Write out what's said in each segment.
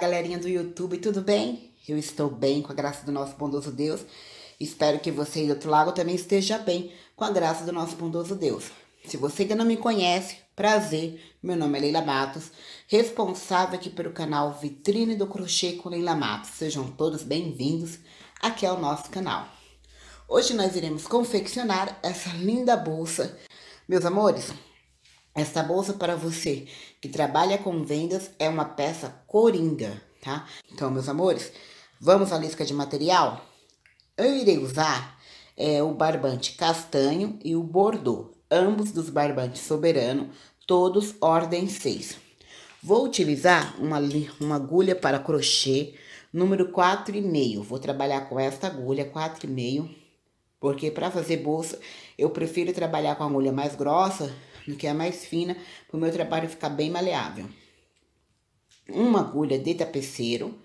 galerinha do YouTube, tudo bem? Eu estou bem, com a graça do nosso bondoso Deus. Espero que você aí do outro lado também esteja bem, com a graça do nosso bondoso Deus. Se você ainda não me conhece, prazer, meu nome é Leila Matos, responsável aqui pelo canal Vitrine do Crochê com Leila Matos. Sejam todos bem-vindos aqui ao nosso canal. Hoje nós iremos confeccionar essa linda bolsa. Meus amores, essa bolsa para você que trabalha com vendas, é uma peça coringa, tá? Então, meus amores, vamos à lista de material? Eu irei usar é, o barbante castanho e o bordô, ambos dos barbantes soberano, todos ordem 6. Vou utilizar uma, uma agulha para crochê número 4,5. Vou trabalhar com esta agulha 4,5, porque para fazer bolsa eu prefiro trabalhar com a agulha mais grossa que é a mais fina, para o meu trabalho ficar bem maleável. Uma agulha de tapeceiro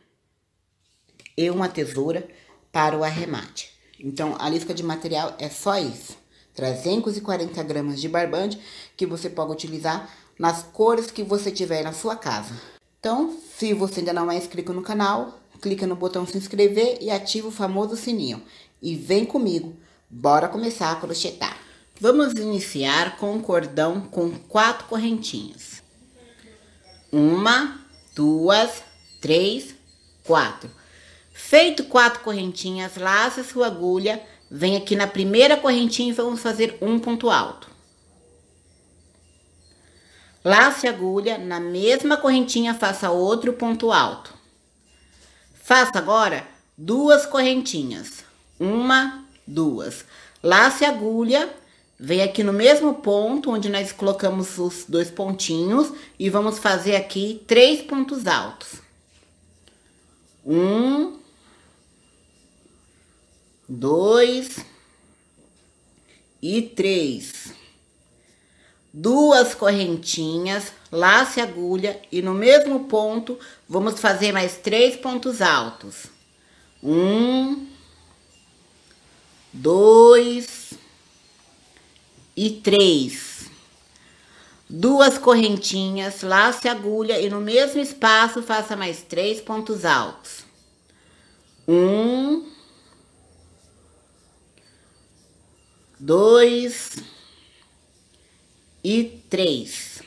e uma tesoura para o arremate. Então, a lista de material é só isso. 340 gramas de barbante que você pode utilizar nas cores que você tiver na sua casa. Então, se você ainda não é inscrito no canal, clica no botão se inscrever e ativa o famoso sininho. E vem comigo, bora começar a crochetar! Vamos iniciar com um cordão com quatro correntinhas. Uma, duas, três, quatro. Feito quatro correntinhas, laça sua agulha, vem aqui na primeira correntinha e vamos fazer um ponto alto. Lace a agulha, na mesma correntinha faça outro ponto alto. Faça agora duas correntinhas. Uma, duas. Lace a agulha, Vem aqui no mesmo ponto onde nós colocamos os dois pontinhos e vamos fazer aqui três pontos altos. Um, dois e três. Duas correntinhas, lace a agulha e no mesmo ponto vamos fazer mais três pontos altos. Um, dois e três. Duas correntinhas, lace agulha e no mesmo espaço faça mais três pontos altos. Um. Dois. E três.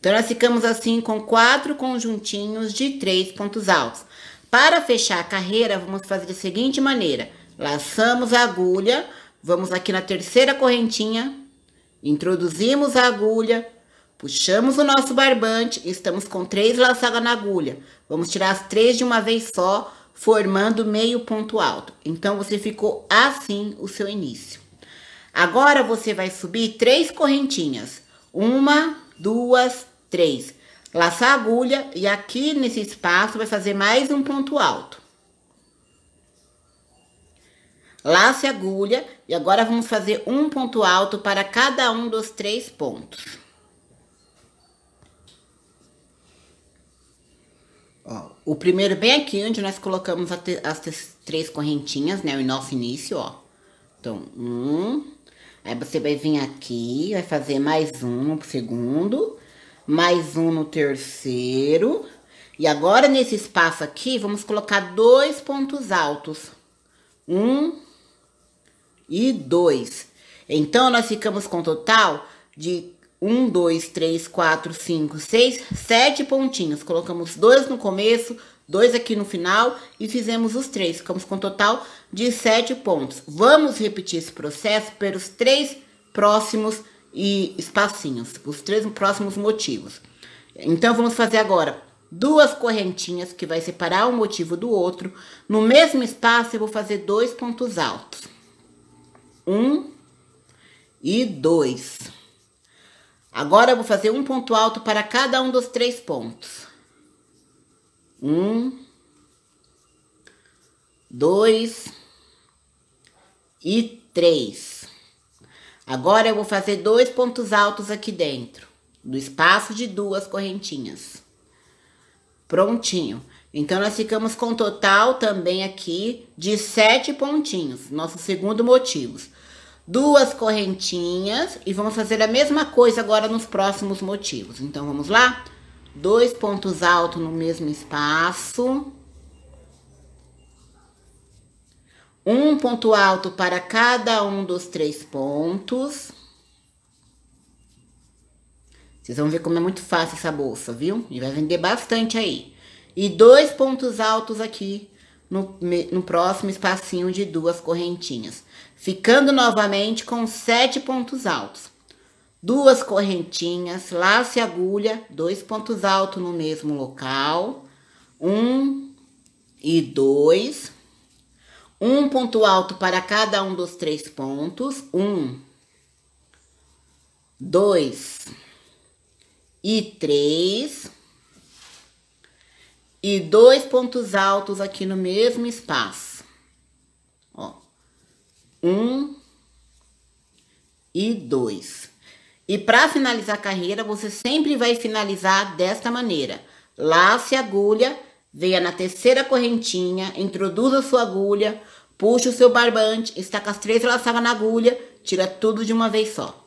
Então, nós ficamos assim com quatro conjuntinhos de três pontos altos. Para fechar a carreira, vamos fazer da seguinte maneira. Laçamos a agulha, vamos aqui na terceira correntinha, Introduzimos a agulha, puxamos o nosso barbante, estamos com três laçadas na agulha. Vamos tirar as três de uma vez só, formando meio ponto alto. Então, você ficou assim o seu início. Agora, você vai subir três correntinhas. Uma, duas, três. Laçar a agulha e aqui nesse espaço vai fazer mais um ponto alto. Laça a agulha e agora vamos fazer um ponto alto para cada um dos três pontos. Ó, o primeiro bem aqui onde nós colocamos as três correntinhas, né? O nosso início, ó. Então, um. Aí você vai vir aqui, vai fazer mais um no segundo, mais um no terceiro. E agora, nesse espaço aqui, vamos colocar dois pontos altos. Um e 2. Então, nós ficamos com um total de 1, 2, 3, 4, 5, 6, 7 pontinhos. Colocamos dois no começo, dois aqui no final e fizemos os três. Ficamos com um total de 7 pontos. Vamos repetir esse processo pelos três próximos e espacinhos, os três próximos motivos. Então, vamos fazer agora duas correntinhas que vai separar um motivo do outro. No mesmo espaço, eu vou fazer dois pontos altos um e dois. Agora, eu vou fazer um ponto alto para cada um dos três pontos. Um, dois e três. Agora, eu vou fazer dois pontos altos aqui dentro, do espaço de duas correntinhas. Prontinho. Então, nós ficamos com um total também aqui de sete pontinhos, nosso segundo motivo duas correntinhas e vamos fazer a mesma coisa agora nos próximos motivos. Então, vamos lá? Dois pontos altos no mesmo espaço. Um ponto alto para cada um dos três pontos. Vocês vão ver como é muito fácil essa bolsa, viu? E vai vender bastante aí. E dois pontos altos aqui no, no próximo espacinho de duas correntinhas ficando novamente com sete pontos altos. Duas correntinhas, laço e agulha, dois pontos altos no mesmo local, um e dois, um ponto alto para cada um dos três pontos, um, dois e três, e dois pontos altos aqui no mesmo espaço um e dois. E para finalizar a carreira, você sempre vai finalizar desta maneira. Lace a agulha, venha na terceira correntinha, introduza a sua agulha, puxa o seu barbante, estaca as três laçadas na agulha, tira tudo de uma vez só.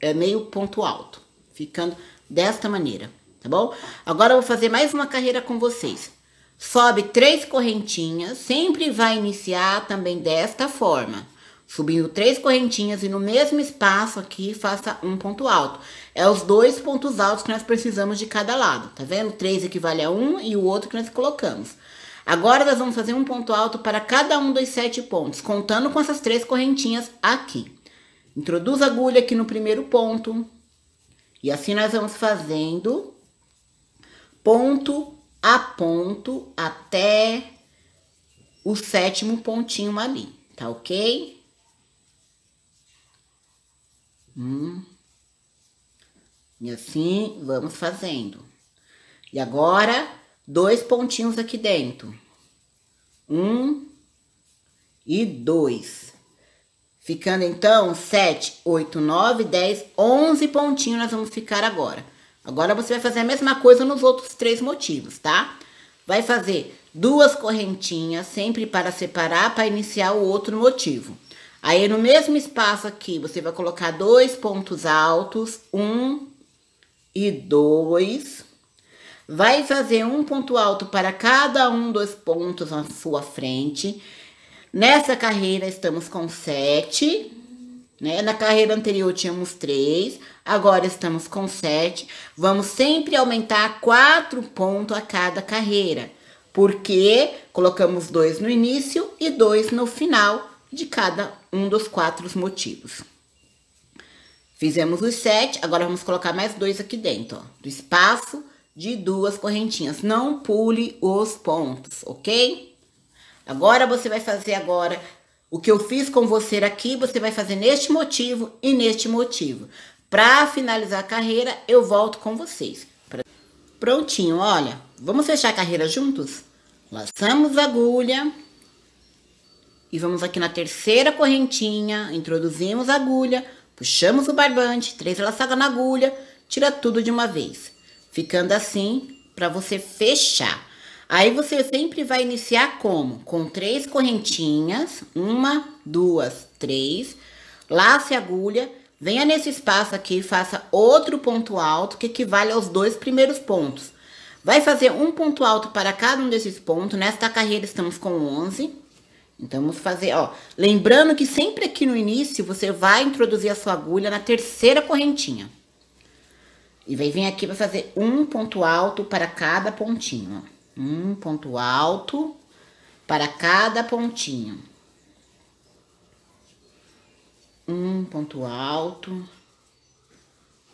É meio ponto alto, ficando desta maneira, tá bom? Agora eu vou fazer mais uma carreira com vocês. Sobe três correntinhas, sempre vai iniciar também desta forma Subindo três correntinhas e no mesmo espaço aqui faça um ponto alto. É os dois pontos altos que nós precisamos de cada lado, tá vendo? Três equivale a um e o outro que nós colocamos. Agora nós vamos fazer um ponto alto para cada um dos sete pontos, contando com essas três correntinhas aqui. Introduz a agulha aqui no primeiro ponto. E assim nós vamos fazendo ponto a ponto até o sétimo pontinho ali, tá ok? Um. E assim vamos fazendo. E agora, dois pontinhos aqui dentro. Um e dois. Ficando então sete, oito, nove, dez, onze pontinhos nós vamos ficar agora. Agora você vai fazer a mesma coisa nos outros três motivos, tá? Vai fazer duas correntinhas sempre para separar para iniciar o outro motivo. Aí, no mesmo espaço aqui, você vai colocar dois pontos altos, um e dois. Vai fazer um ponto alto para cada um dos pontos na sua frente. Nessa carreira, estamos com sete, né? Na carreira anterior, tínhamos três, agora estamos com sete. Vamos sempre aumentar quatro pontos a cada carreira, porque colocamos dois no início e dois no final de cada um dos quatro motivos. Fizemos os sete, agora vamos colocar mais dois aqui dentro, ó, do espaço de duas correntinhas. Não pule os pontos, ok? Agora você vai fazer agora o que eu fiz com você aqui, você vai fazer neste motivo e neste motivo. Para finalizar a carreira, eu volto com vocês. Prontinho, olha. Vamos fechar a carreira juntos? Laçamos a agulha. E vamos aqui na terceira correntinha, introduzimos a agulha, puxamos o barbante, três laçadas na agulha, tira tudo de uma vez. Ficando assim para você fechar. Aí você sempre vai iniciar como? Com três correntinhas, uma, duas, três, lace a agulha, venha nesse espaço aqui e faça outro ponto alto que equivale aos dois primeiros pontos. Vai fazer um ponto alto para cada um desses pontos, nesta carreira estamos com 11, então vamos fazer, ó, lembrando que sempre aqui no início você vai introduzir a sua agulha na terceira correntinha. E vai vir aqui para fazer um ponto alto para cada pontinho, ó. Um ponto alto para cada pontinho. Um ponto alto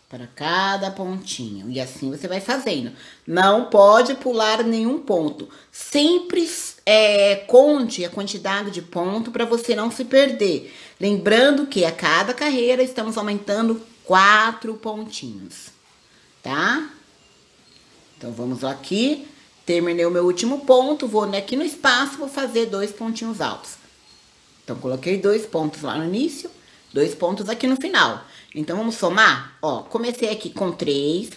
para cada pontinho. E assim você vai fazendo. Não pode pular nenhum ponto. Sempre é, conte a quantidade de ponto para você não se perder. Lembrando que a cada carreira estamos aumentando quatro pontinhos, tá? Então vamos aqui. Terminei o meu último ponto, vou aqui no espaço, vou fazer dois pontinhos altos. Então, coloquei dois pontos lá no início, dois pontos aqui no final. Então, vamos somar? Ó, comecei aqui com 3,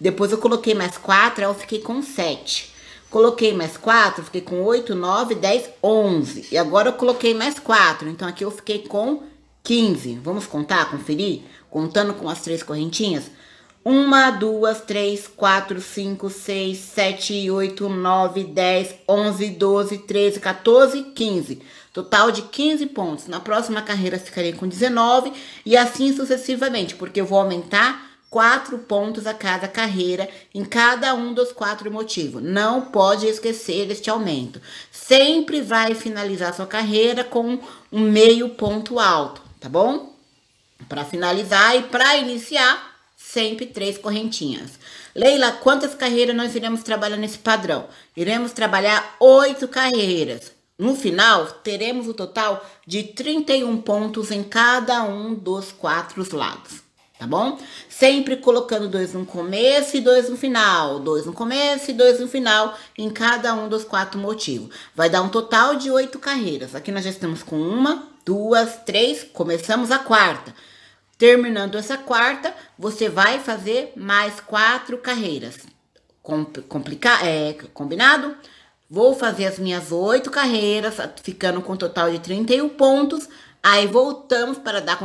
depois eu coloquei mais 4, aí eu fiquei com 7. Coloquei mais 4, fiquei com 8, 9, 10, 11. E agora eu coloquei mais 4, então aqui eu fiquei com 15. Vamos contar, conferir? Contando com as três correntinhas? Uma, duas, três, quatro, cinco, seis, sete, oito, nove, dez, onze, doze, treze, 14, quinze. Total de 15 pontos. Na próxima carreira ficarei com 19 e assim sucessivamente, porque eu vou aumentar quatro pontos a cada carreira em cada um dos quatro motivos. Não pode esquecer este aumento. Sempre vai finalizar sua carreira com um meio ponto alto, tá bom? Para finalizar e para iniciar, sempre três correntinhas. Leila, quantas carreiras nós iremos trabalhar nesse padrão? Iremos trabalhar oito carreiras. No final, teremos o total de 31 pontos em cada um dos quatro lados, tá bom? Sempre colocando dois no começo e dois no final, dois no começo e dois no final, em cada um dos quatro motivos. Vai dar um total de oito carreiras. Aqui nós já estamos com uma, duas, três, começamos a quarta. Terminando essa quarta, você vai fazer mais quatro carreiras. Complica é, combinado? Vou fazer as minhas oito carreiras, ficando com um total de 31 pontos. Aí voltamos para dar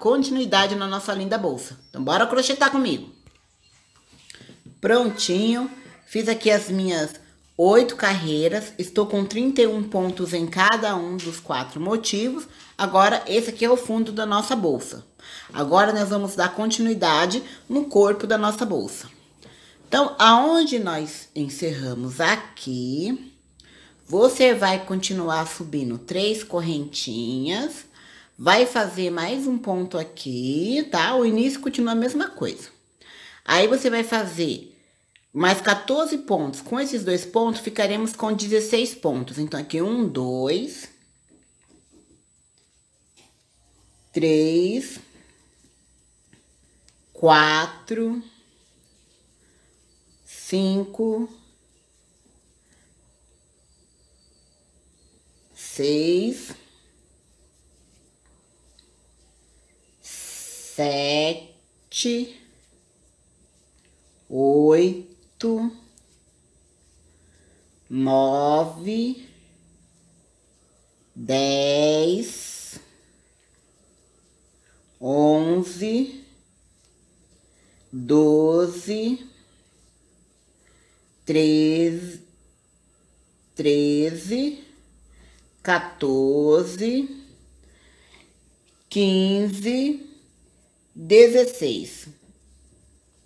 continuidade na nossa linda bolsa. Então, bora crochetar comigo. Prontinho. Fiz aqui as minhas oito carreiras, estou com 31 pontos em cada um dos quatro motivos. Agora, esse aqui é o fundo da nossa bolsa. Agora, nós vamos dar continuidade no corpo da nossa bolsa. Então, aonde nós encerramos aqui, você vai continuar subindo três correntinhas, vai fazer mais um ponto aqui, tá? O início continua a mesma coisa. Aí, você vai fazer mais 14 pontos. Com esses dois pontos, ficaremos com 16 pontos. Então, aqui, um, dois, três, quatro, cinco, seis, sete, oito oito, nove, dez, onze, doze, treze, treze, quatorze, quinze, dezesseis.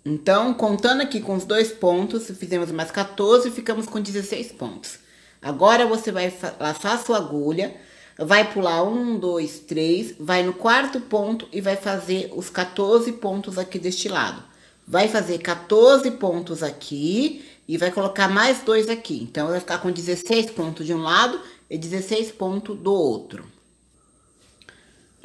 Então, contando aqui com os dois pontos, fizemos mais 14 e ficamos com 16 pontos. Agora você vai laçar sua agulha, vai pular um, dois, três, vai no quarto ponto e vai fazer os 14 pontos aqui deste lado. Vai fazer 14 pontos aqui e vai colocar mais dois aqui. Então, vai ficar com 16 pontos de um lado e 16 pontos do outro.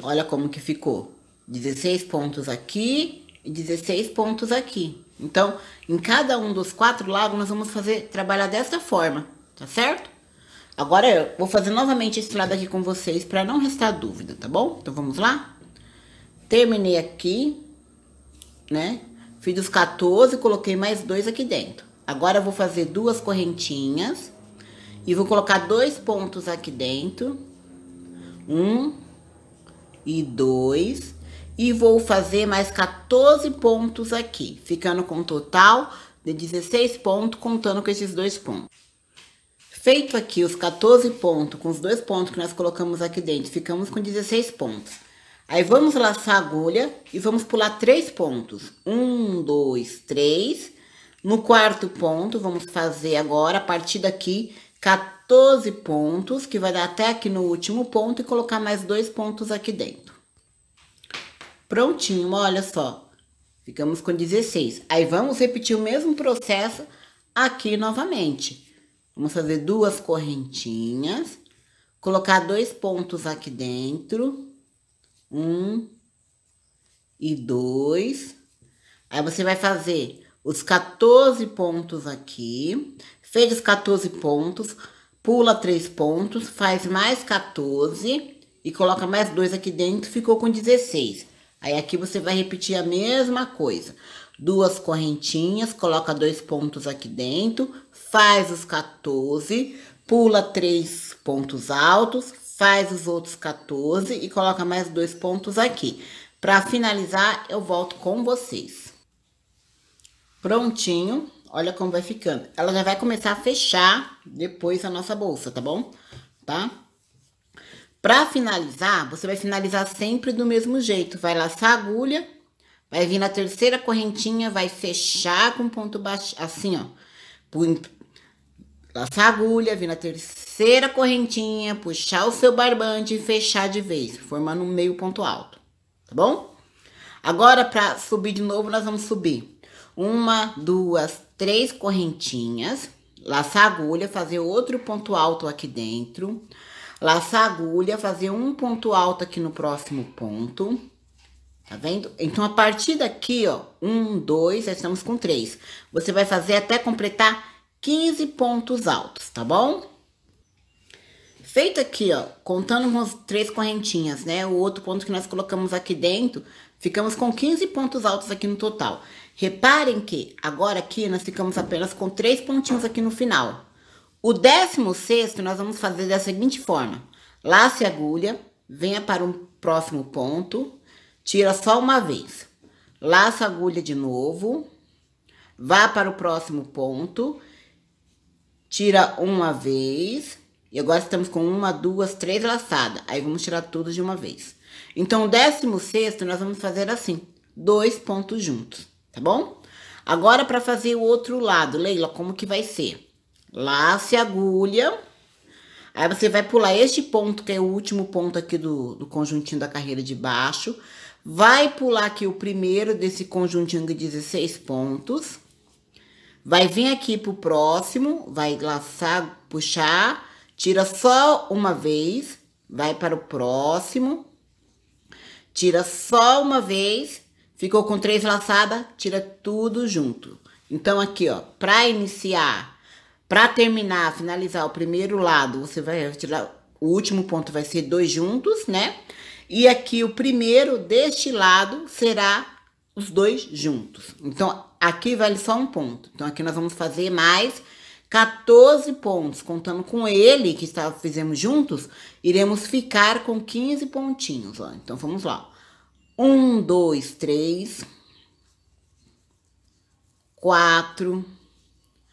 Olha como que ficou. 16 pontos aqui e 16 pontos aqui. Então, em cada um dos quatro lados, nós vamos fazer, trabalhar dessa forma, tá certo? Agora, eu vou fazer novamente esse lado aqui com vocês para não restar dúvida, tá bom? Então, vamos lá? Terminei aqui, né? Fiz os 14, coloquei mais dois aqui dentro. Agora, eu vou fazer duas correntinhas e vou colocar dois pontos aqui dentro. Um e dois e vou fazer mais 14 pontos aqui, ficando com um total de 16 pontos, contando com esses dois pontos. Feito aqui os 14 pontos, com os dois pontos que nós colocamos aqui dentro, ficamos com 16 pontos. Aí, vamos laçar a agulha e vamos pular três pontos. Um, dois, três. No quarto ponto, vamos fazer agora, a partir daqui, 14 pontos, que vai dar até aqui no último ponto, e colocar mais dois pontos aqui dentro. Prontinho, olha só. Ficamos com 16. Aí vamos repetir o mesmo processo aqui novamente. Vamos fazer duas correntinhas. Colocar dois pontos aqui dentro. Um e dois. Aí você vai fazer os 14 pontos aqui. Fez os 14 pontos, pula três pontos, faz mais 14 e coloca mais dois aqui dentro, ficou com 16. Aí aqui você vai repetir a mesma coisa. Duas correntinhas, coloca dois pontos aqui dentro, faz os 14, pula três pontos altos, faz os outros 14 e coloca mais dois pontos aqui. Para finalizar, eu volto com vocês. Prontinho, olha como vai ficando. Ela já vai começar a fechar depois a nossa bolsa, tá bom? Tá? Para finalizar, você vai finalizar sempre do mesmo jeito. Vai laçar a agulha, vai vir na terceira correntinha, vai fechar com ponto baixo, assim, ó. Laçar a agulha, vir na terceira correntinha, puxar o seu barbante e fechar de vez, formando um meio ponto alto, tá bom? Agora, para subir de novo, nós vamos subir uma, duas, três correntinhas, laçar a agulha, fazer outro ponto alto aqui dentro, Laçar a agulha, fazer um ponto alto aqui no próximo ponto. Tá vendo? Então, a partir daqui, ó, um, dois, já estamos com três. Você vai fazer até completar 15 pontos altos, tá bom? Feito aqui, ó, contando com as três correntinhas, né? O outro ponto que nós colocamos aqui dentro, ficamos com 15 pontos altos aqui no total. Reparem que agora aqui nós ficamos apenas com três pontinhos aqui no final. O 16 nós vamos fazer da seguinte forma: lace a agulha, venha para um próximo ponto, tira só uma vez, laça a agulha de novo, vá para o próximo ponto, tira uma vez, e agora estamos com uma, duas, três laçadas. Aí vamos tirar tudo de uma vez. Então, o 16 nós vamos fazer assim: dois pontos juntos, tá bom? Agora, para fazer o outro lado, Leila, como que vai ser? Lace a agulha. Aí você vai pular este ponto, que é o último ponto aqui do, do conjuntinho da carreira de baixo. Vai pular aqui o primeiro desse conjuntinho de 16 pontos. Vai vir aqui pro próximo, vai laçar, puxar, tira só uma vez, vai para o próximo, tira só uma vez, ficou com três laçadas, tira tudo junto. Então, aqui, ó, pra iniciar para terminar, finalizar o primeiro lado, você vai retirar o último ponto vai ser dois juntos, né? E aqui o primeiro deste lado será os dois juntos. Então, aqui vale só um ponto. Então, aqui nós vamos fazer mais 14 pontos. Contando com ele, que está, fizemos juntos, iremos ficar com 15 pontinhos. Ó. Então, vamos lá. Um, dois, três, quatro.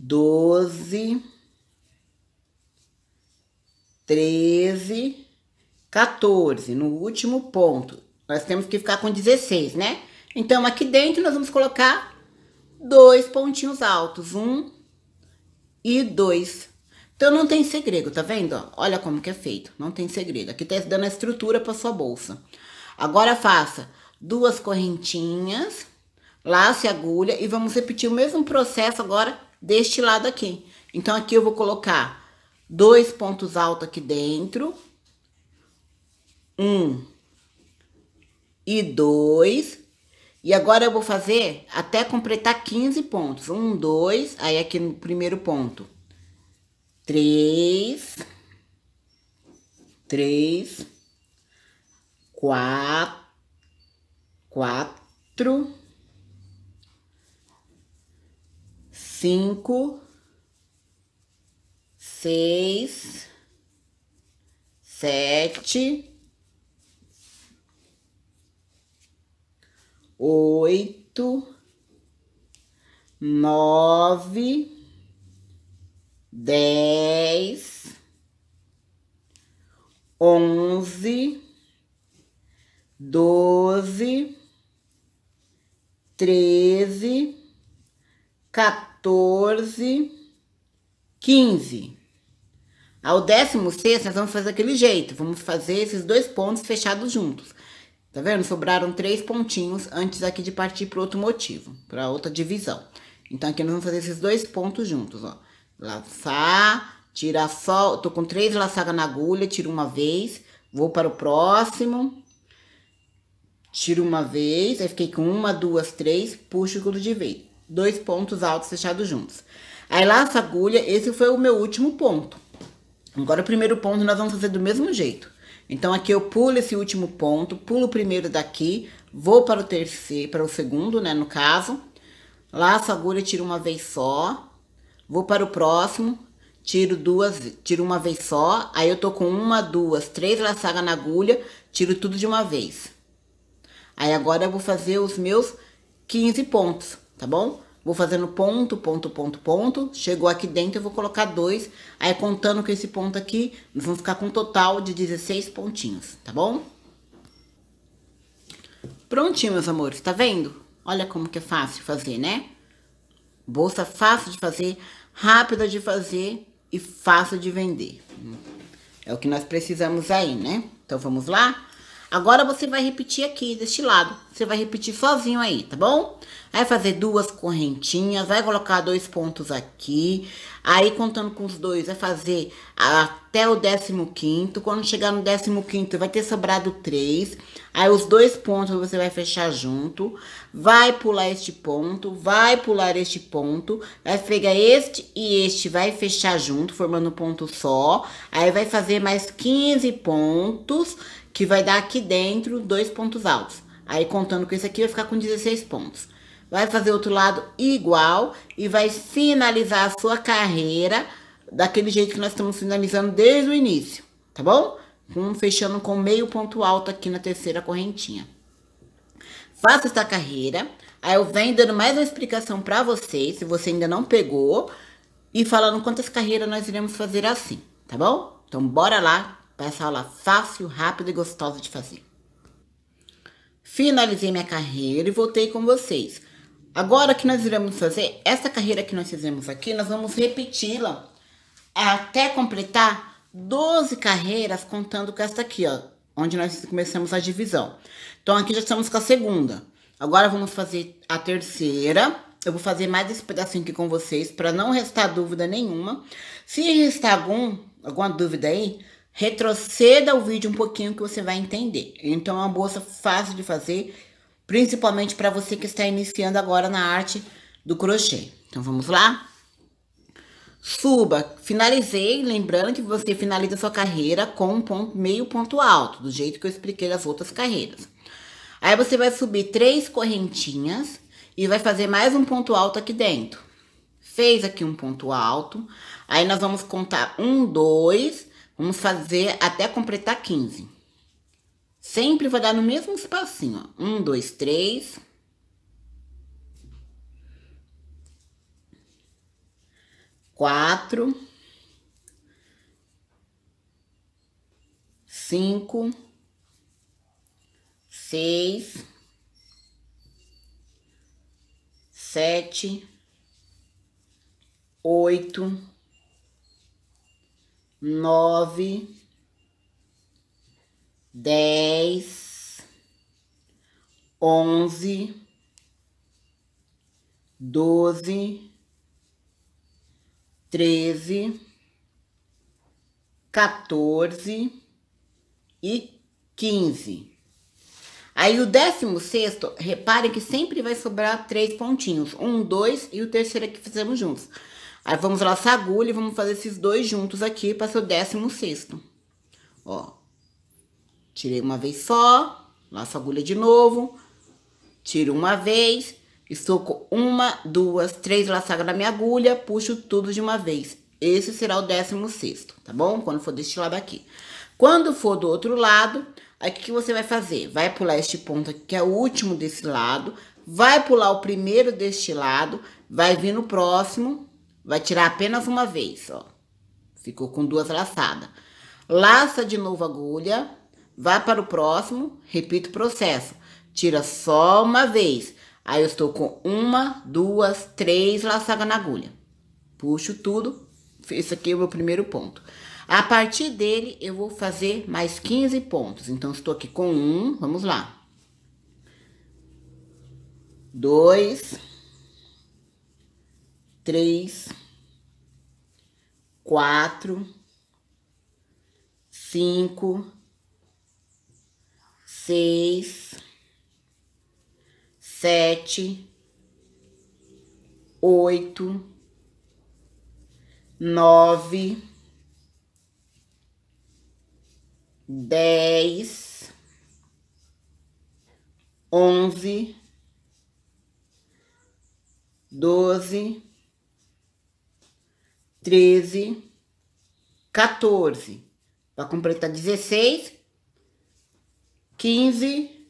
doze, treze, 14, no último ponto. Nós temos que ficar com 16, né? Então, aqui dentro nós vamos colocar dois pontinhos altos, um e dois. Então, não tem segredo, tá vendo? Olha como que é feito, não tem segredo. Aqui tá dando a estrutura para sua bolsa. Agora, faça duas correntinhas, lace a agulha e vamos repetir o mesmo processo agora deste lado aqui. Então, aqui eu vou colocar dois pontos altos aqui dentro. Um e dois. E agora eu vou fazer até completar 15 pontos. Um, dois, aí aqui no primeiro ponto. Três. Três. Quatro. Quatro. cinco, seis, sete, oito, nove, dez, onze, doze, treze, 14. 14, 15. Ao 16, nós vamos fazer daquele jeito. Vamos fazer esses dois pontos fechados juntos. Tá vendo? Sobraram três pontinhos antes aqui de partir para outro motivo, para outra divisão. Então, aqui nós vamos fazer esses dois pontos juntos, ó. Laçar, tirar só... Tô com três laçadas na agulha, tiro uma vez, vou para o próximo, tiro uma vez, aí fiquei com uma, duas, três, puxo tudo de vez dois pontos altos fechados juntos. Aí laço agulha, esse foi o meu último ponto. Agora o primeiro ponto nós vamos fazer do mesmo jeito. Então aqui eu pulo esse último ponto, pulo o primeiro daqui, vou para o terceiro, para o segundo, né, no caso. Laço agulha, tiro uma vez só. Vou para o próximo, tiro duas, tiro uma vez só. Aí eu tô com uma, duas, três laçadas na agulha, tiro tudo de uma vez. Aí agora eu vou fazer os meus 15 pontos tá bom? Vou fazendo ponto, ponto, ponto, ponto. Chegou aqui dentro, eu vou colocar dois. Aí, contando com esse ponto aqui, nós vamos ficar com um total de 16 pontinhos, tá bom? Prontinho, meus amores, tá vendo? Olha como que é fácil fazer, né? Bolsa fácil de fazer, rápida de fazer e fácil de vender. É o que nós precisamos aí, né? Então, vamos lá? Agora você vai repetir aqui deste lado. Você vai repetir sozinho aí, tá bom? Vai fazer duas correntinhas, vai colocar dois pontos aqui. Aí, contando com os dois, vai fazer até o décimo quinto. Quando chegar no décimo quinto, vai ter sobrado três. Aí, os dois pontos você vai fechar junto. Vai pular este ponto, vai pular este ponto. Vai pegar este e este, vai fechar junto, formando um ponto só. Aí, vai fazer mais 15 pontos que vai dar aqui dentro dois pontos altos. Aí contando com esse aqui vai ficar com 16 pontos. Vai fazer outro lado igual e vai finalizar a sua carreira daquele jeito que nós estamos finalizando desde o início, tá bom? Um fechando com meio ponto alto aqui na terceira correntinha. Faça essa carreira, aí eu venho dando mais uma explicação para vocês, se você ainda não pegou, e falando quantas carreiras nós iremos fazer assim, tá bom? Então bora lá Peça aula fácil, rápida e gostosa de fazer. Finalizei minha carreira e voltei com vocês. Agora que nós iremos fazer essa carreira que nós fizemos aqui, nós vamos repeti-la até completar 12 carreiras contando com essa aqui, ó, onde nós começamos a divisão. Então aqui já estamos com a segunda. Agora vamos fazer a terceira. Eu vou fazer mais esse pedacinho aqui com vocês para não restar dúvida nenhuma. Se restar algum, alguma dúvida aí, retroceda o vídeo um pouquinho que você vai entender. Então é uma bolsa fácil de fazer, principalmente para você que está iniciando agora na arte do crochê. Então vamos lá? Suba, finalizei, lembrando que você finaliza sua carreira com um ponto, meio ponto alto, do jeito que eu expliquei nas outras carreiras. Aí você vai subir três correntinhas e vai fazer mais um ponto alto aqui dentro. Fez aqui um ponto alto, aí nós vamos contar um, dois, Vamos fazer até completar 15. Sempre vou dar no mesmo espacinho, ó. Um, dois, três. Quatro. Cinco. Seis. Sete. Oito nove, dez, onze, doze, treze, quatorze e quinze. Aí o décimo sexto, repare que sempre vai sobrar três pontinhos. Um, dois e o terceiro é que fizemos juntos. Aí vamos laçar a agulha e vamos fazer esses dois juntos aqui para ser o décimo sexto. Ó. Tirei uma vez só, laço a agulha de novo, tiro uma vez, estou com uma, duas, três laçadas na minha agulha, puxo tudo de uma vez. Esse será o décimo sexto, tá bom? Quando for deste lado aqui. Quando for do outro lado, aí o que você vai fazer? Vai pular este ponto aqui, que é o último desse lado, vai pular o primeiro deste lado, vai vir no próximo, Vai tirar apenas uma vez, ó. Ficou com duas laçadas. Laça de novo a agulha, vá para o próximo, repito o processo. Tira só uma vez. Aí eu estou com uma, duas, três laçadas na agulha. Puxo tudo. Esse aqui é o meu primeiro ponto. A partir dele, eu vou fazer mais 15 pontos. Então, estou aqui com um, vamos lá. Dois. Três quatro, cinco, seis, sete, oito, nove, dez, onze, doze. 13, 14. para completar 16, 15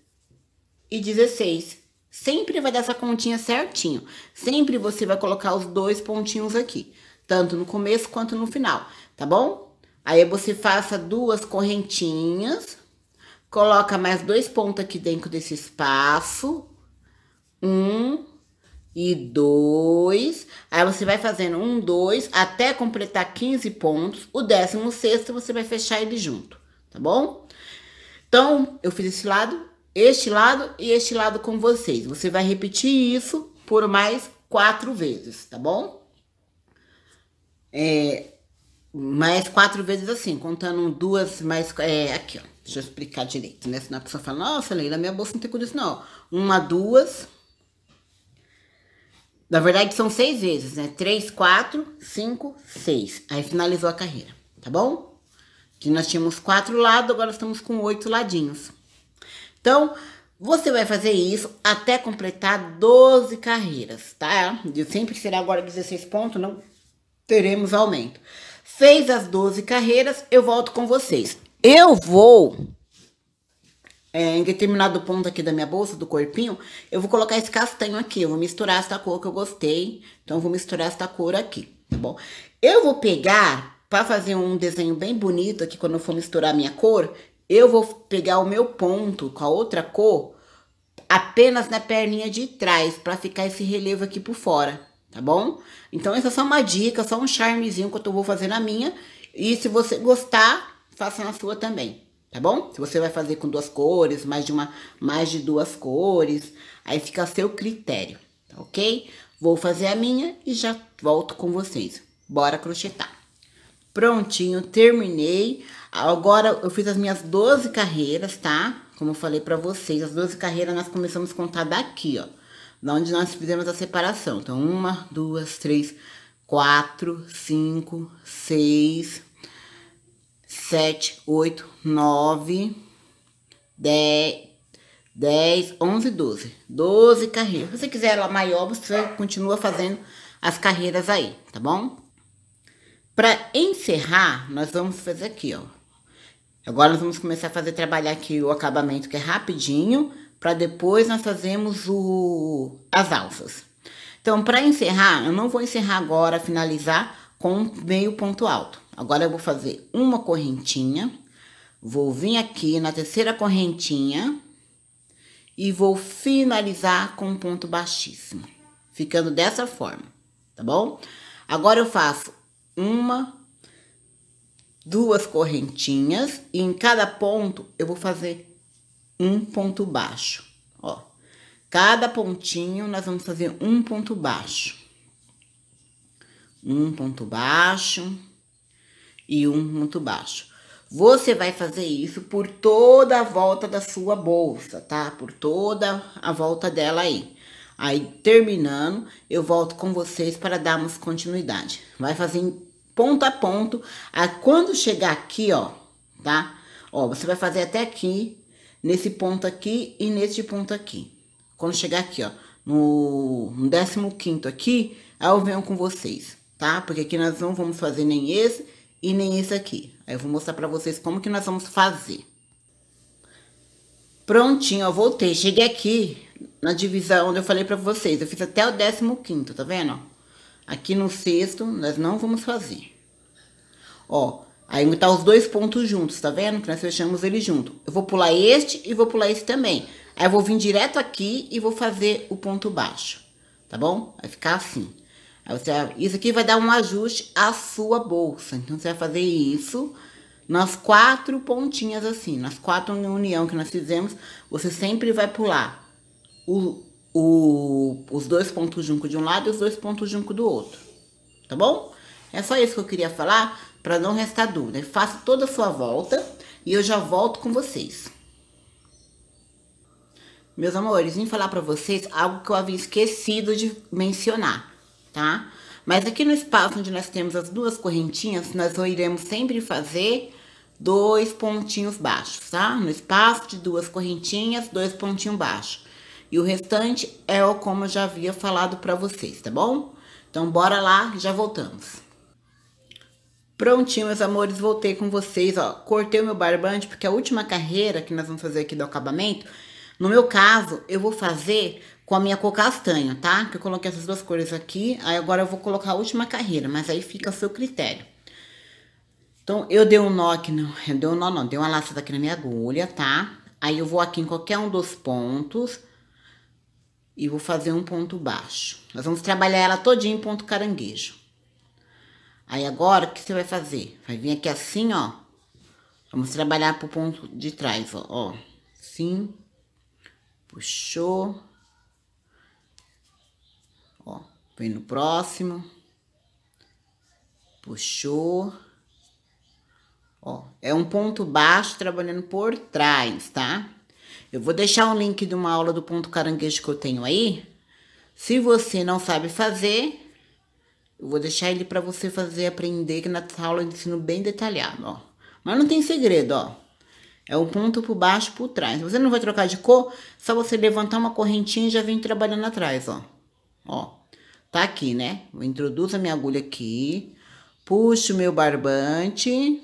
e 16. Sempre vai dar essa continha certinho. Sempre você vai colocar os dois pontinhos aqui. Tanto no começo quanto no final, tá bom? Aí você faça duas correntinhas. Coloca mais dois pontos aqui dentro desse espaço. Um, e dois. Aí você vai fazendo um, dois, até completar 15 pontos. O décimo sexto você vai fechar ele junto, tá bom? Então, eu fiz esse lado, este lado e este lado com vocês. Você vai repetir isso por mais quatro vezes, tá bom? É, mais quatro vezes assim, contando duas mais... É, aqui, ó. Deixa eu explicar direito, né? Senão a pessoa fala, nossa, Leila, minha bolsa não tem com isso, não. Uma, duas, na verdade, são seis vezes, né? Três, quatro, cinco, seis. Aí finalizou a carreira, tá bom? Que nós tínhamos quatro lados, agora estamos com oito ladinhos. Então, você vai fazer isso até completar 12 carreiras, tá? De sempre será agora 16 pontos, não teremos aumento. Fez as 12 carreiras, eu volto com vocês. Eu vou é, em determinado ponto aqui da minha bolsa, do corpinho, eu vou colocar esse castanho aqui. Eu vou misturar essa cor que eu gostei. Então, eu vou misturar essa cor aqui, tá bom? Eu vou pegar, para fazer um desenho bem bonito aqui, quando eu for misturar a minha cor, eu vou pegar o meu ponto com a outra cor apenas na perninha de trás, para ficar esse relevo aqui por fora, tá bom? Então, essa é só uma dica, só um charmezinho que eu vou fazer na minha. E se você gostar, faça na sua também tá bom? Se você vai fazer com duas cores, mais de uma, mais de duas cores, aí fica a seu critério, tá ok? Vou fazer a minha e já volto com vocês. Bora crochetar. Prontinho, terminei. Agora eu fiz as minhas 12 carreiras, tá? Como eu falei pra vocês, as 12 carreiras nós começamos a contar daqui, ó. Da onde nós fizemos a separação. Então, uma, duas, três, quatro, cinco, seis, sete, oito, nove, dez, 10, 11, 12. 12 carreiras. Se você quiser ela maior, você continua fazendo as carreiras aí, tá bom? Para encerrar, nós vamos fazer aqui, ó. Agora nós vamos começar a fazer trabalhar aqui o acabamento, que é rapidinho, para depois nós fazemos o as alças. Então, para encerrar, eu não vou encerrar agora, finalizar com meio ponto alto. Agora eu vou fazer uma correntinha, vou vir aqui na terceira correntinha e vou finalizar com um ponto baixíssimo, ficando dessa forma, tá bom? Agora eu faço uma, duas correntinhas e em cada ponto eu vou fazer um ponto baixo, ó. Cada pontinho nós vamos fazer um ponto baixo. Um ponto baixo e um muito baixo. Você vai fazer isso por toda a volta da sua bolsa, tá? Por toda a volta dela aí. Aí, terminando, eu volto com vocês para darmos continuidade. Vai fazer ponto a ponto. A quando chegar aqui, ó, tá? Ó, você vai fazer até aqui, nesse ponto aqui e nesse ponto aqui. Quando chegar aqui, ó, no, no 15 aqui, aí eu venho com vocês, tá? Porque aqui nós não vamos fazer nem esse e nem esse aqui. Aí eu vou mostrar pra vocês como que nós vamos fazer. Prontinho, eu voltei. Cheguei aqui na divisão onde eu falei pra vocês. Eu fiz até o 15 quinto tá vendo? Aqui no sexto, nós não vamos fazer. Ó, aí tá os dois pontos juntos, tá vendo? Que nós fechamos ele junto. Eu vou pular este e vou pular esse também. Aí eu vou vir direto aqui e vou fazer o ponto baixo, tá bom? Vai ficar assim. Aí você, isso aqui vai dar um ajuste à sua bolsa. Então, você vai fazer isso nas quatro pontinhas assim, nas quatro união que nós fizemos, você sempre vai pular o, o, os dois pontos junco de um lado e os dois pontos junco do outro, tá bom? É só isso que eu queria falar para não restar dúvida. Faça toda a sua volta e eu já volto com vocês. Meus amores, vim falar para vocês algo que eu havia esquecido de mencionar tá? Mas aqui no espaço onde nós temos as duas correntinhas, nós iremos sempre fazer dois pontinhos baixos, tá? No espaço de duas correntinhas, dois pontinhos baixos. E o restante é o como eu já havia falado para vocês, tá bom? Então, bora lá, já voltamos. Prontinho, meus amores, voltei com vocês, ó. Cortei o meu barbante, porque a última carreira que nós vamos fazer aqui do acabamento, no meu caso, eu vou fazer com a minha cor castanho, tá? Que eu coloquei essas duas cores aqui. Aí agora eu vou colocar a última carreira, mas aí fica a seu critério. Então, eu dei um nó aqui, não, eu dei um nó não, dei uma laçada aqui na minha agulha, tá? Aí eu vou aqui em qualquer um dos pontos e vou fazer um ponto baixo. Nós vamos trabalhar ela todinha em ponto caranguejo. Aí agora, o que você vai fazer? Vai vir aqui assim, ó. Vamos trabalhar pro ponto de trás, ó. ó. Sim. Puxou. Vem no próximo. Puxou. Ó, é um ponto baixo trabalhando por trás, tá? Eu vou deixar o um link de uma aula do ponto caranguejo que eu tenho aí. Se você não sabe fazer, eu vou deixar ele para você fazer aprender que na aula eu ensino bem detalhado, ó. Mas não tem segredo, ó. É um ponto por baixo, por trás. Você não vai trocar de cor, só você levantar uma correntinha e já vem trabalhando atrás, ó. Ó. Tá aqui, né? Eu introduzo a minha agulha aqui, puxo o meu barbante,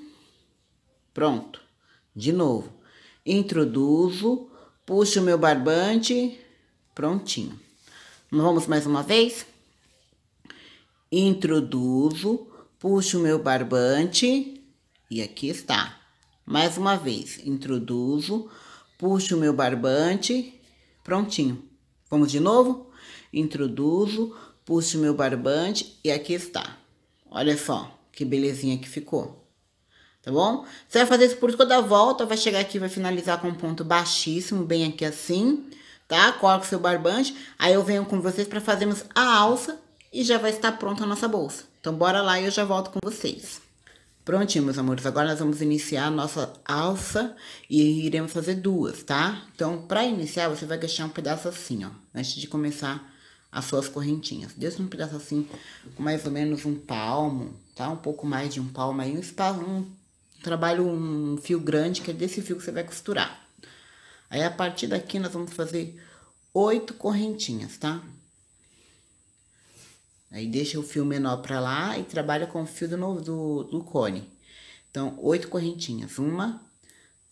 pronto. De novo, introduzo, puxo o meu barbante, prontinho. Vamos mais uma vez? Introduzo, puxo o meu barbante e aqui está. Mais uma vez, introduzo, puxo o meu barbante, prontinho. Vamos de novo? Introduzo, Puxo meu barbante e aqui está. Olha só que belezinha que ficou. Tá bom? Você vai fazer isso por toda a volta, vai chegar aqui, vai finalizar com um ponto baixíssimo, bem aqui assim, tá? Coloca o seu barbante, aí eu venho com vocês para fazermos a alça e já vai estar pronta a nossa bolsa. Então, bora lá e eu já volto com vocês. Prontinho, meus amores, agora nós vamos iniciar a nossa alça e iremos fazer duas, tá? Então, para iniciar, você vai deixar um pedaço assim, ó, antes de começar as suas correntinhas. Deixa um pedaço assim, mais ou menos um palmo, tá? Um pouco mais de um palmo aí, um espaço, um trabalho, um fio grande, que é desse fio que você vai costurar. Aí, a partir daqui, nós vamos fazer oito correntinhas, tá? Aí, deixa o fio menor pra lá e trabalha com o fio do, novo, do, do cone. Então, oito correntinhas. Uma,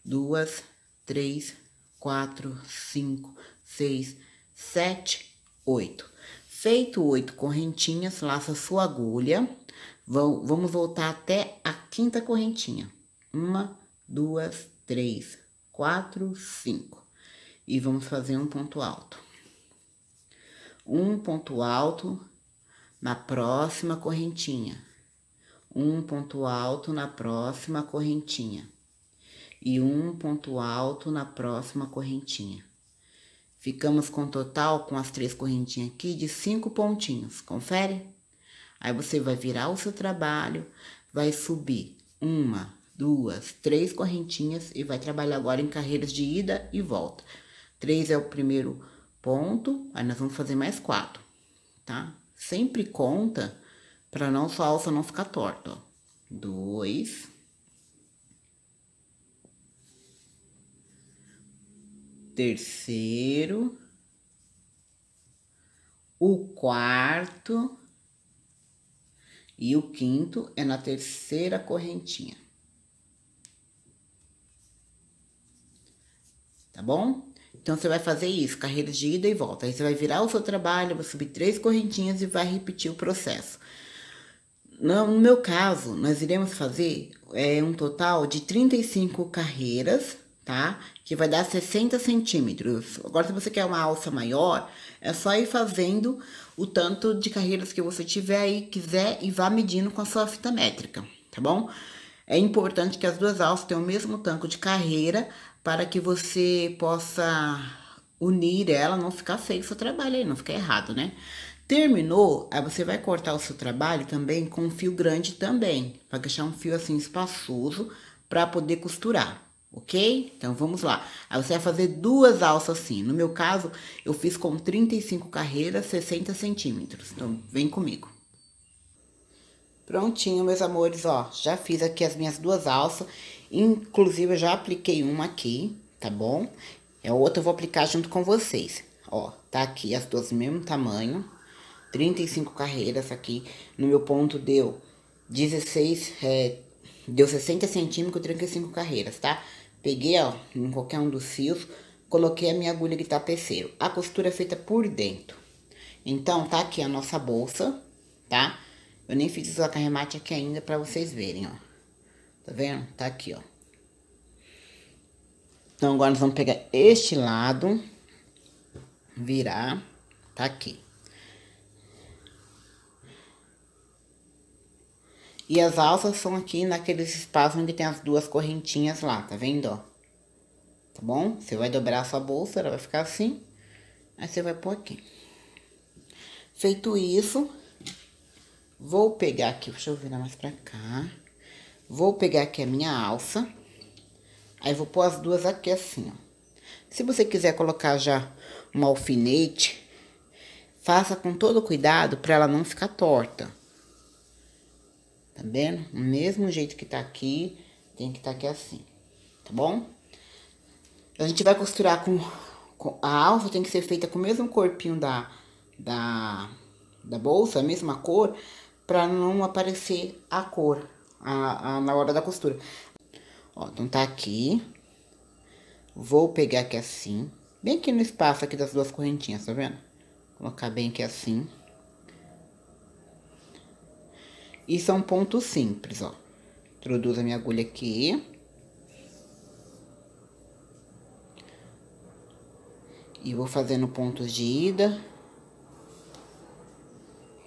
duas, três, quatro, cinco, seis, sete, oito. Feito oito correntinhas, laça sua agulha. Vão, vamos voltar até a quinta correntinha. Uma, duas, três, quatro, cinco. E vamos fazer um ponto alto. Um ponto alto na próxima correntinha. Um ponto alto na próxima correntinha. E um ponto alto na próxima correntinha. Ficamos com total com as três correntinhas aqui de cinco pontinhos, confere? Aí você vai virar o seu trabalho, vai subir uma, duas, três correntinhas e vai trabalhar agora em carreiras de ida e volta. Três é o primeiro ponto, aí nós vamos fazer mais quatro, tá? Sempre conta para não sua alça não ficar torta, ó. Dois, terceiro, o quarto e o quinto é na terceira correntinha. Tá bom? Então, você vai fazer isso, carreira de ida e volta. Aí, você vai virar o seu trabalho, vai subir três correntinhas e vai repetir o processo. No meu caso, nós iremos fazer é, um total de 35 carreiras tá? Que vai dar 60 centímetros. Agora, se você quer uma alça maior, é só ir fazendo o tanto de carreiras que você tiver aí, quiser, e vá medindo com a sua fita métrica, tá bom? É importante que as duas alças tenham o mesmo tanco de carreira para que você possa unir ela, não ficar feio o seu trabalho aí, não ficar errado, né? Terminou, aí você vai cortar o seu trabalho também com um fio grande também. para deixar um fio assim espaçoso para poder costurar ok? Então vamos lá. Aí você vai fazer duas alças assim. No meu caso, eu fiz com 35 carreiras, 60 centímetros. Então vem comigo. Prontinho, meus amores, ó. Já fiz aqui as minhas duas alças. Inclusive, eu já apliquei uma aqui, tá bom? É outra eu vou aplicar junto com vocês. Ó, tá aqui as duas do mesmo tamanho. 35 carreiras aqui. No meu ponto deu 16, é, deu 60 centímetros, 35 carreiras, tá? Peguei, ó, em qualquer um dos fios, coloquei a minha agulha de tapeceiro. A costura é feita por dentro. Então, tá aqui a nossa bolsa, tá? Eu nem fiz o arremate aqui ainda pra vocês verem, ó. Tá vendo? Tá aqui, ó. Então, agora nós vamos pegar este lado, virar, tá aqui. E as alças são aqui naqueles espaços onde tem as duas correntinhas lá, tá vendo, ó? Tá bom? Você vai dobrar a sua bolsa, ela vai ficar assim. Aí você vai pôr aqui. Feito isso, vou pegar aqui, deixa eu virar mais pra cá. Vou pegar aqui a minha alça. Aí vou pôr as duas aqui assim, ó. Se você quiser colocar já um alfinete, faça com todo cuidado para ela não ficar torta. Tá vendo? O mesmo jeito que tá aqui, tem que tá aqui assim, tá bom? A gente vai costurar com... com a alça tem que ser feita com o mesmo corpinho da, da, da bolsa, a mesma cor, pra não aparecer a cor a, a, na hora da costura. Ó, então tá aqui. Vou pegar aqui assim, bem aqui no espaço aqui das duas correntinhas, tá vendo? Colocar bem aqui assim. Isso é um ponto simples, ó. Introduzo a minha agulha aqui. E vou fazendo pontos de ida.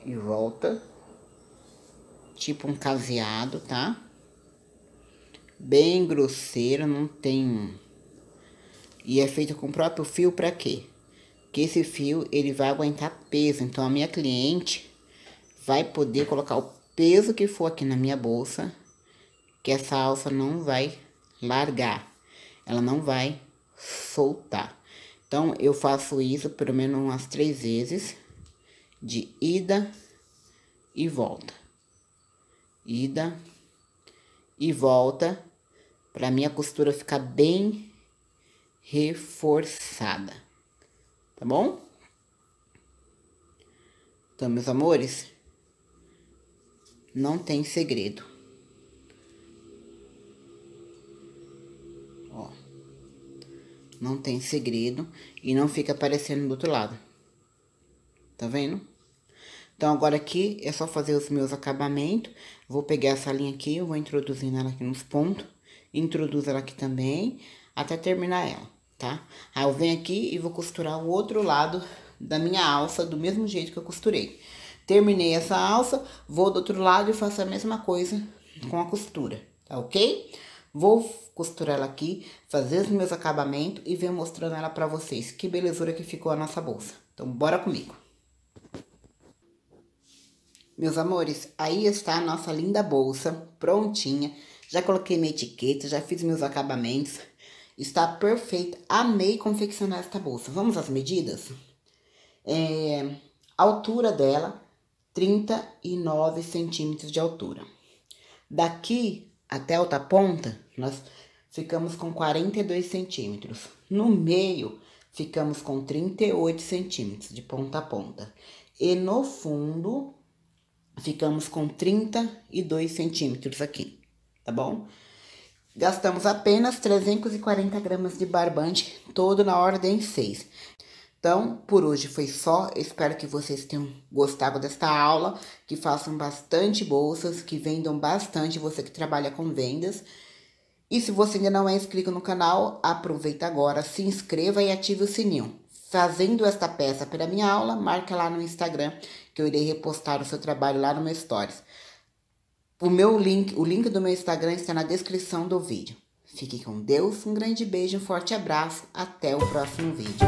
E volta. Tipo um caseado, tá? Bem grosseiro, não tem... E é feito com o próprio fio para quê? Que esse fio, ele vai aguentar peso. Então, a minha cliente vai poder colocar o peso que for aqui na minha bolsa, que essa alça não vai largar, ela não vai soltar. Então, eu faço isso pelo menos umas três vezes, de ida e volta. Ida e volta, para minha costura ficar bem reforçada, tá bom? Então, meus amores, não tem segredo. Ó. Não tem segredo e não fica aparecendo do outro lado. Tá vendo? Então, agora aqui é só fazer os meus acabamentos. Vou pegar essa linha aqui, eu vou introduzindo ela aqui nos pontos. Introduzo ela aqui também, até terminar ela, tá? Aí eu venho aqui e vou costurar o outro lado da minha alça do mesmo jeito que eu costurei. Terminei essa alça, vou do outro lado e faço a mesma coisa com a costura, tá ok? Vou costurar ela aqui, fazer os meus acabamentos e ver mostrando ela pra vocês. Que belezura que ficou a nossa bolsa. Então, bora comigo. Meus amores, aí está a nossa linda bolsa, prontinha. Já coloquei minha etiqueta, já fiz meus acabamentos. Está perfeita. Amei confeccionar esta bolsa. Vamos às medidas? É, a altura dela 39 centímetros de altura. Daqui até a outra ponta, nós ficamos com 42 centímetros. No meio, ficamos com 38 centímetros de ponta a ponta. E no fundo, ficamos com 32 centímetros aqui, tá bom? Gastamos apenas 340 gramas de barbante, todo na ordem 6. Então, por hoje foi só. Espero que vocês tenham gostado desta aula, que façam bastante bolsas, que vendam bastante você que trabalha com vendas. E se você ainda não é inscrito no canal, aproveita agora, se inscreva e ative o sininho. Fazendo esta peça pela minha aula, marca lá no Instagram que eu irei repostar o seu trabalho lá no meu stories. O meu link, o link do meu Instagram está na descrição do vídeo. Fique com Deus, um grande beijo, um forte abraço, até o próximo vídeo.